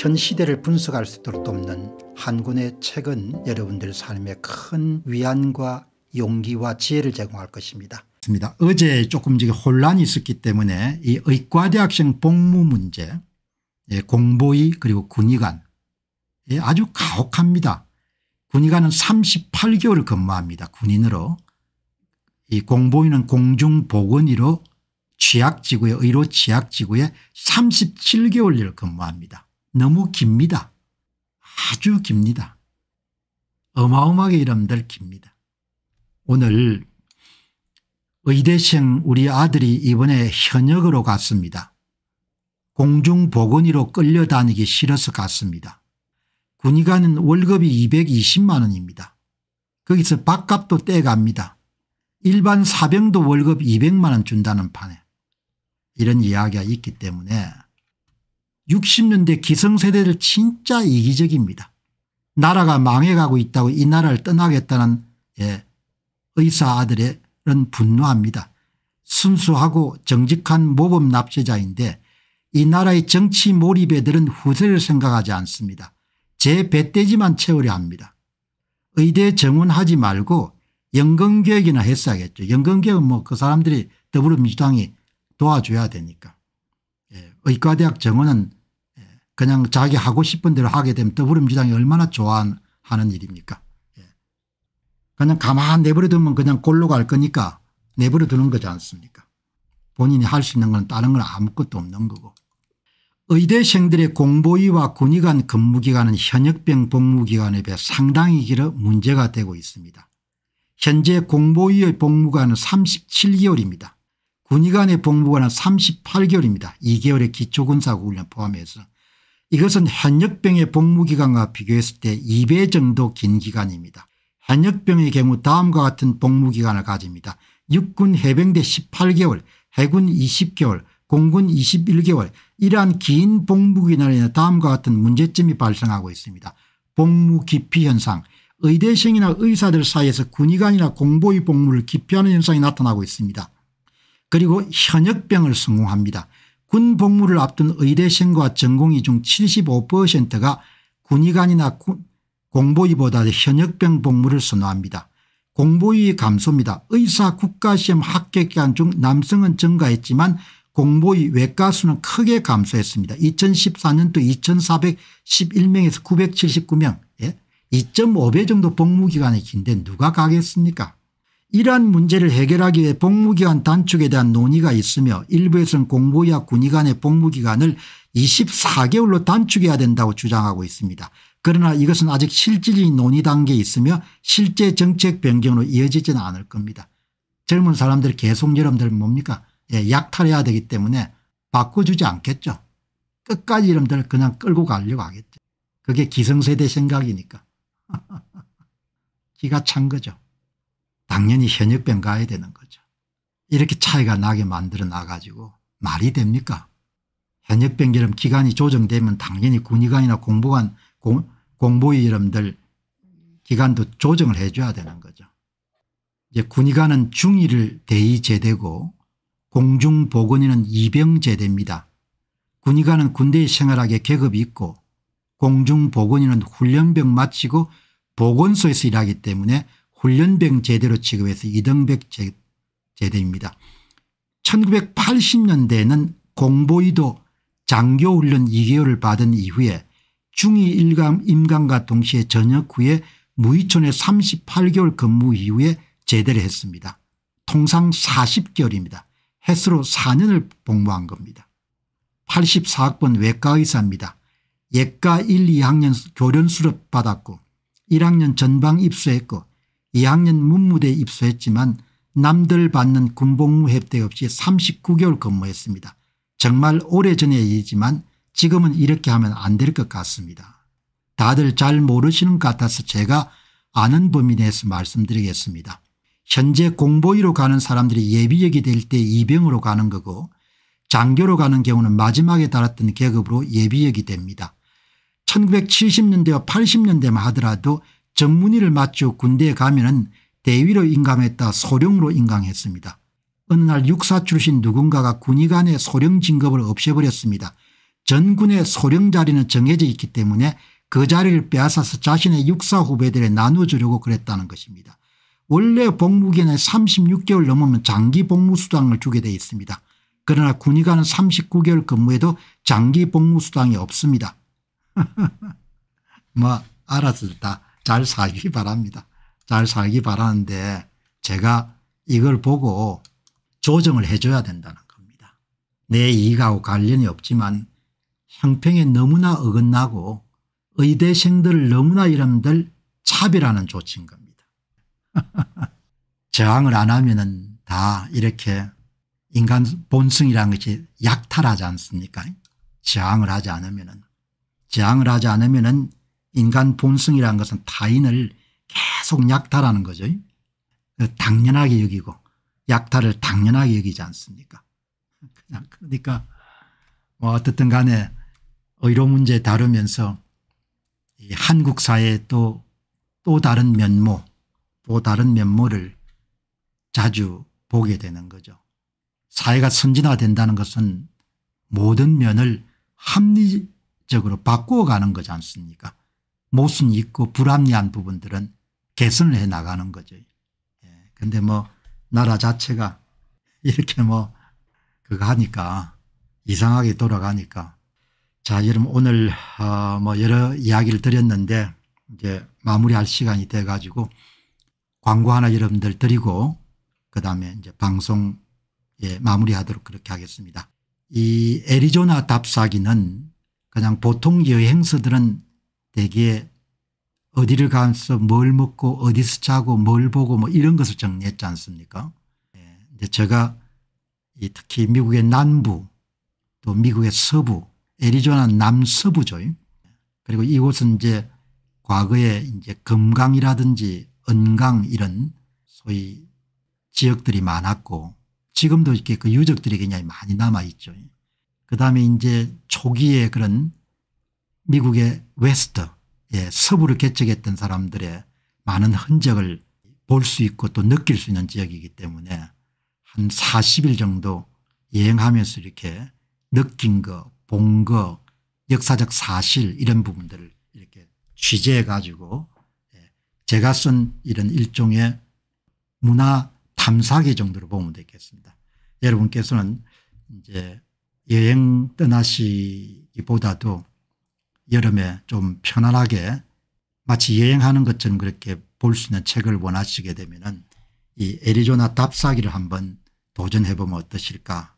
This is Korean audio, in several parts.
현 시대를 분석할 수 있도록 돕는 한군의 책은 여러분들 삶에 큰 위안과 용기와 지혜를 제공할 것입니다. 맞습니다. 어제 조금 지금 혼란이 있었기 때문에 이 의과대학생 복무 문제 예, 공보위 그리고 군의관 예, 아주 가혹합니다. 군의관은 38개월 근무합니다. 군인으로 이 공보위는 공중보건의로 취약지구의 의료 취약지구에 37개월 일 근무합니다. 너무 깁니다. 아주 깁니다. 어마어마하게 이름들 깁니다. 오늘 의대생 우리 아들이 이번에 현역으로 갔습니다. 공중보건의로 끌려다니기 싫어서 갔습니다. 군의관은 월급이 220만 원입니다. 거기서 밥값도 떼갑니다. 일반 사병도 월급 200만 원 준다는 판에 이런 이야기가 있기 때문에 60년대 기성세대들 진짜 이기적입니다. 나라가 망해가고 있다고 이 나라를 떠나겠다는 예, 의사 아들은 분노합니다. 순수하고 정직한 모범 납세자인데 이 나라의 정치 몰입에들은 후세를 생각하지 않습니다. 제 배때지만 채우려 합니다. 의대 정원하지 말고 연금개혁이나 했어야겠죠. 연금개혁은 뭐그 사람들이 더불어민주당이 도와줘야 되니까. 예. 의과대학 정원은 그냥 자기 하고 싶은 대로 하게 되면 더불어민주당이 얼마나 좋아하는 일입니까 예. 그냥 가만 내버려두면 그냥 골로 갈 거니까 내버려두는 거지 않습니까 본인이 할 수 있는 건 다른 건 아무것도 없는 거고 의대생들의 공보위와 군의관 근무기간은 현역병 복무기간에 비해 상당히 길어 문제가 되고 있습니다. 현재 공보위의 복무기간은 37개월입니다. 군의관의 복무기간은 38개월입니다. 2개월의 기초군사훈련 포함해서 이것은 현역병의 복무기간과 비교했을 때 2배 정도 긴 기간입니다. 현역병의 경우 다음과 같은 복무기간을 가집니다. 육군 해병대 18개월 해군 20개월 공군 21개월 이러한 긴 복무기간에 다음과 같은 문제점이 발생하고 있습니다. 복무 기피 현상 의대생이나 의사들 사이에서 군의관이나 공보의 복무를 기피하는 현상이 나타나고 있습니다. 그리고 현역병을 성공합니다. 군 복무를 앞둔 의대생과 전공의 중 75%가 군의관이나 공보위보다 현역병 복무를 선호합니다. 공보위 감소입니다. 의사 국가시험 합격 기간 중 남성은 증가했지만 공보위 외과수는 크게 감소했습니다. 2014년도 2411명에서 979명 예? 2.5배 정도 복무기간이 긴데 누가 가겠습니까 이러한 문제를 해결하기 위해 복무기간 단축에 대한 논의가 있으며 일부에서는 공보위와 군의관의 복무기간을 24개월로 단축해야 된다고 주장하고 있습니다. 그러나 이것은 아직 실질적인 논의 단계에 있으며 실제 정책 변경으로 이어지지는 않을 겁니다. 젊은 사람들이 계속 여러분들 뭡니까 예, 약탈해야 되기 때문에 바꿔주지 않겠죠. 끝까지 여러분들 그냥 끌고 가려고 하겠죠. 그게 기성세대 생각이니까. 기가 찬 거죠. 당연히 현역병 가야 되는 거죠. 이렇게 차이가 나게 만들어 놔가지고 말이 됩니까? 현역병 여름 기간이 조정되면 당연히 군의관이나 공보관 공, 공보위 여러분들 기간도 조정을 해줘야 되는 거죠. 이제 군의관은 중위를 대의제대고 공중보건위는 이병제대입니다. 군의관은 군대에 생활하게 계급이 있고 공중보건위는 훈련병 마치고 보건소에서 일하기 때문에 훈련병 제대로 취급해서 이등백 제대입니다. 1980년대에는 공보위도 장교훈련 2개월을 받은 이후에 중위 일감 임감과 동시에 전역 후에 무의촌에 38개월 근무 이후에 제대를 했습니다. 통상 40개월입니다. 해수로 4년을 복무한 겁니다. 84학번 외과의사입니다. 예과 1, 2학년 교련 수업 받았고 1학년 전방 입수했고 2학년 문무대에 입소했지만 남들 받는 군복무 혜택 없이 39개월 근무했습니다. 정말 오래전의 일이지만 지금은 이렇게 하면 안 될 것 같습니다. 다들 잘 모르시는 것 같아서 제가 아는 범위 내에서 말씀드리겠습니다. 현재 공보위로 가는 사람들이 예비역이 될 때 이병으로 가는 거고 장교로 가는 경우는 마지막에 달았던 계급으로 예비역이 됩니다. 1970년대와 80년대만 하더라도 전문의를 맞추어 군대에 가면은 대위로 임감했다 소령으로 임강했습니다. 어느 날 육사 출신 누군가가 군의관의 소령 진급을 없애버렸습니다. 전군의 소령 자리는 정해져 있기 때문에 그 자리를 빼앗아서 자신의 육사 후배들에 나눠주려고 그랬다는 것입니다. 원래 복무기간에 36개월 넘으면 장기 복무수당을 주게 돼 있습니다. 그러나 군의관은 39개월 근무에도 장기 복무수당이 없습니다. 뭐 알아서 다잘 살기 바랍니다. 잘 살기 바라는데 제가 이걸 보고 조정을 해줘야 된다는 겁니다. 내 이익하고 관련이 없지만 형평에 너무나 어긋나고 의대생들을 너무나 이름들 차별하는 조치인 겁니다. 저항을 안 하면 은다 이렇게 인간 본성이라는 것이 약탈하지 않습니까 저항을 하지 않으면 은 저항을 하지 않으면 은 인간 본성이라는 것은 타인을 계속 약탈하는 거죠. 그 당연하게 여기고 약탈을 당연하게 여기지 않습니까 그냥 그러니까 뭐 어떻든 간에 의료 문제 다루면서 한국 사회의 또, 또 다른 면모 또 다른 면모를 자주 보게 되는 거죠. 사회가 선진화된다는 것은 모든 면을 합리적으로 바꾸어 가는 거지 않습니까 모순이 있고 불합리한 부분들은 개선을 해 나가는 거죠. 그런데 예. 뭐 나라 자체가 이렇게 뭐 그거 하니까 이상하게 돌아가니까 자 여러분 오늘 어뭐 여러 이야기를 드렸는데 이제 마무리할 시간이 돼 가지고 광고 하나 여러분들 드리고 그다음에 이제 방송 예, 마무리하도록 그렇게 하겠습니다. 이 애리조나 답사기는 그냥 보통 여행서들은 대기에 어디를 가서 뭘 먹고 어디서 자고 뭘 보고 뭐 이런 것을 정리했지 않습니까 예. 이제 제가 특히 미국의 남부 또 미국의 서부 애리조나 남서부죠. 그리고 이곳은 이제 과거에 이제 금강이라든지 은강 이런 소위 지역들이 많았고 지금도 이렇게 그 유적들이 굉장히 많이 남아있죠. 그 다음에 이제 초기에 그런 미국의 웨스트 예, 서부를 개척했던 사람들의 많은 흔적을 볼 수 있고 또 느낄 수 있는 지역이기 때문에 한 40일 정도 여행하면서 이렇게 느낀 거, 본 거, 역사적 사실 이런 부분들을 이렇게 취재해 가지고 예, 제가 쓴 이런 일종의 문화 탐사기 정도로 보면 되겠습니다. 여러분께서는 이제 여행 떠나시기보다도 여름에 좀 편안하게 마치 여행하는 것처럼 그렇게 볼 수 있는 책을 원하시게 되면 은이 애리조나 답사기를 한번 도전해 보면 어떠실까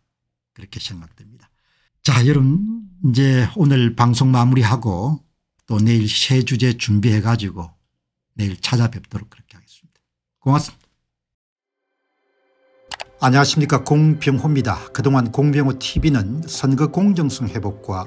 그렇게 생각됩니다. 자 여러분 이제 오늘 방송 마무리하고 또 내일 새 주제 준비해 가지고 내일 찾아뵙도록 그렇게 하겠습니다. 고맙습니다. 안녕하십니까 공병호입니다. 그동안 공병호 tv는 선거 공정성 회복과